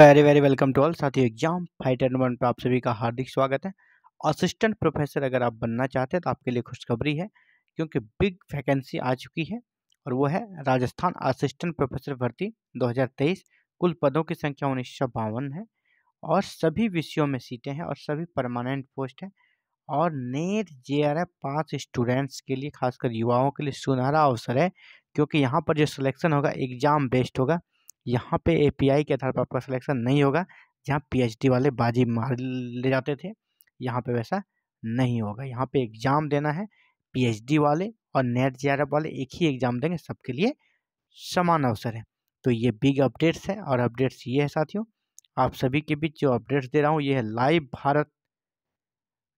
very very welcome to all साथियों exam fighter number पर आप सभी का हार्दिक स्वागत है असिस्टेंट प्रोफेसर अगर आप बनना चाहते हैं तो आपके लिए खुशखबरी है क्योंकि बिग वैकेंसी आ चुकी है और वो है राजस्थान असिस्टेंट प्रोफेसर भर्ती 2023 कुल पदों की संख्या उन्नीस है और सभी विषयों में सीटें हैं और सभी परमानेंट पोस्ट हैं और नेट जे आर एफ पाँच स्टूडेंट्स के लिए खासकर युवाओं के लिए सुनहरा अवसर है क्योंकि यहाँ पर जो सिलेक्शन होगा एग्ज़ाम बेस्ड होगा यहाँ पे एपीआई के आधार पर आपका सिलेक्शन नहीं होगा जहाँ पीएचडी वाले बाजी मार ले जाते थे यहाँ पे वैसा नहीं होगा यहाँ पे एग्ज़ाम देना है पीएचडी वाले और नेट जे वाले एक ही एग्ज़ाम देंगे सबके लिए समान अवसर है तो ये बिग अपडेट्स है और अपडेट्स ये है साथियों आप सभी के बीच जो अपडेट्स दे रहा हूँ ये है live Bharat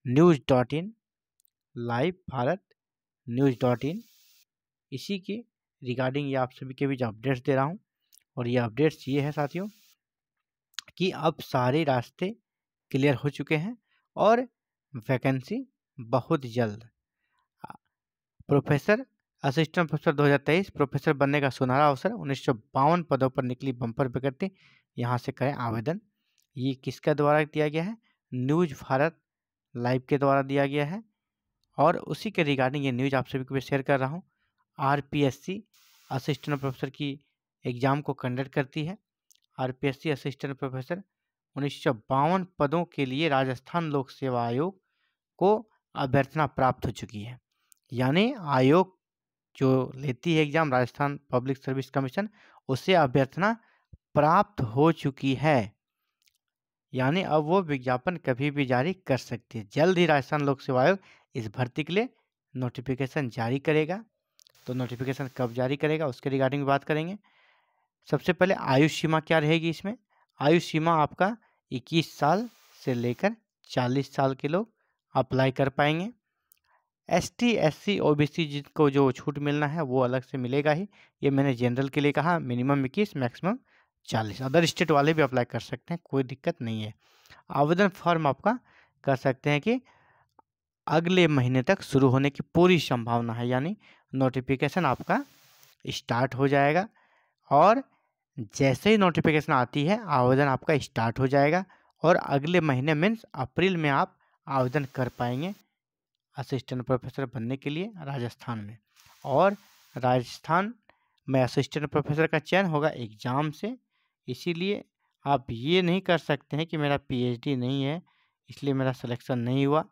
news dot in live Bharat news dot in इसी के रिगार्डिंग ये आप सभी के बीच अपडेट्स दे रहा हूँ और ये अपडेट्स ये है साथियों कि अब सारे रास्ते क्लियर हो चुके हैं और वैकेंसी बहुत जल्द प्रोफेसर असिस्टेंट प्रोफेसर 2023 प्रोफेसर बनने का सुनहरा अवसर उन्नीस पदों पर निकली बम्पर विकृति यहाँ से करें आवेदन ये किसका द्वारा दिया गया है न्यूज भारत लाइव के द्वारा दिया गया है और उसी के रिगार्डिंग ये न्यूज आप सभी को भी शेयर कर रहा हूँ R P S C assistant professor की एग्ज़ाम को कंडक्ट करती है आरपीएससी असिस्टेंट प्रोफेसर उन्नीस पदों के लिए राजस्थान लोक सेवा आयोग को अभ्यर्थना प्राप्त हो चुकी है यानी आयोग जो लेती है exam Rajasthan public service commission उसे अभ्यर्थना प्राप्त हो चुकी है यानी अब वो विज्ञापन कभी भी जारी कर सकती है जल्द ही राजस्थान लोक सेवा आयोग इस भर्ती के लिए नोटिफिकेशन जारी करेगा तो नोटिफिकेशन कब जारी करेगा उसके रिगार्डिंग बात करेंगे सबसे पहले आयु सीमा क्या रहेगी इसमें आयु सीमा आपका 21 साल से लेकर 40 साल के लोग अप्लाई कर पाएंगे S T S C O B C जिनको जो छूट मिलना है वो अलग से मिलेगा ही ये मैंने जनरल के लिए कहा मिनिमम इक्कीस मैक्सिमम चालीस अदर स्टेट वाले भी अप्लाई कर सकते हैं कोई दिक्कत नहीं है आवेदन फॉर्म आपका कह सकते हैं कि अगले महीने तक शुरू होने की पूरी संभावना है यानी नोटिफिकेशन आपका स्टार्ट हो जाएगा और जैसे ही नोटिफिकेशन आती है आवेदन आपका स्टार्ट हो जाएगा और अगले महीने मीन्स अप्रैल में आप आवेदन कर पाएंगे असिस्टेंट प्रोफेसर बनने के लिए राजस्थान में और राजस्थान में असिस्टेंट प्रोफेसर का चयन होगा एग्ज़ाम से इसीलिए आप ये नहीं कर सकते हैं कि मेरा पीएचडी नहीं है इसलिए मेरा सिलेक्शन नहीं हुआ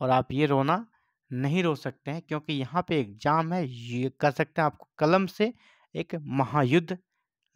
और आप ये रोना नहीं रो सकते हैं क्योंकि यहाँ पे एग्ज़ाम है ये कर सकते हैं आपको कलम से एक महायुद्ध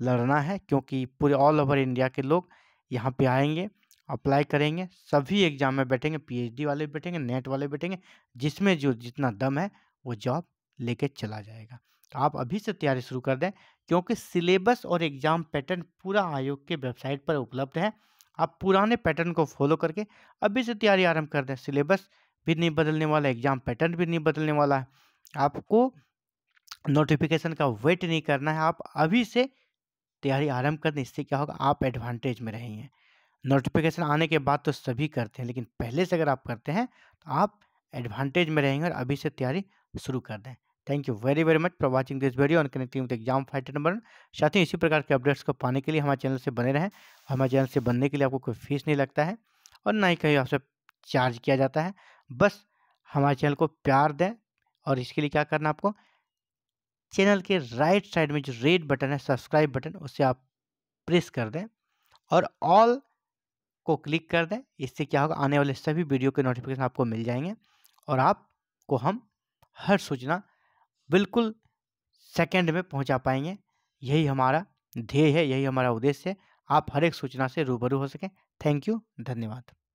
लड़ना है क्योंकि पूरे ऑल ओवर इंडिया के लोग यहाँ पे आएंगे अप्लाई करेंगे सभी एग्जाम में बैठेंगे पीएचडी वाले बैठेंगे नेट वाले बैठेंगे जिसमें जो जितना दम है वो जॉब लेके चला जाएगा आप अभी से तैयारी शुरू कर दें क्योंकि सिलेबस और एग्ज़ाम पैटर्न पूरा आयोग के वेबसाइट पर उपलब्ध है आप पुराने पैटर्न को फॉलो करके अभी से तैयारी आरम्भ कर दें सिलेबस भी नहीं बदलने वाला एग्ज़ाम पैटर्न भी नहीं बदलने वाला है आपको नोटिफिकेशन का वेट नहीं करना है आप अभी से तैयारी आरंभ कर दें इससे क्या होगा आप एडवांटेज में रहेंगे नोटिफिकेशन आने के बाद तो सभी करते हैं लेकिन पहले से अगर आप करते हैं तो आप एडवांटेज में रहेंगे और अभी से तैयारी शुरू कर दें thank you very very much for watching this video on connecting with exam fighter number साथ ही इसी प्रकार के अपडेट्स को पाने के लिए हमारे चैनल से बने रहें हमारे चैनल से बनने के लिए आपको कोई फीस नहीं लगता है और ना ही कहीं आपसे चार्ज किया जाता है बस हमारे चैनल को प्यार दें और इसके लिए क्या करना आपको चैनल के राइट साइड में जो रेड बटन है सब्सक्राइब बटन उसे आप प्रेस कर दें और ऑल को क्लिक कर दें इससे क्या होगा आने वाले सभी वीडियो के नोटिफिकेशन आपको मिल जाएंगे और आपको हम हर सूचना बिल्कुल सेकंड में पहुंचा पाएंगे यही हमारा ध्येय है यही हमारा उद्देश्य है आप हर एक सूचना से रूबरू हो सकें थैंक यू धन्यवाद